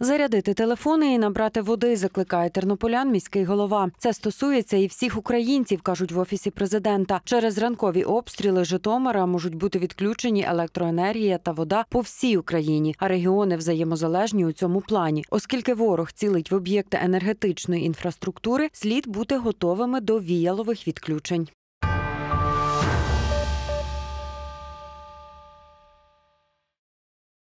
Зарядити телефони і набрати води закликає тернополян міський голова. Це стосується і всіх українців, кажуть в офісі президента. Через ранкові обстріли Житомира можуть бути відключені електроенергія та вода по всій Україні, а регіони взаємозалежні у цьому плані. Оскільки ворог цілить в об'єкти енергетичної інфраструктури, слід бути готовими до віялових відключень.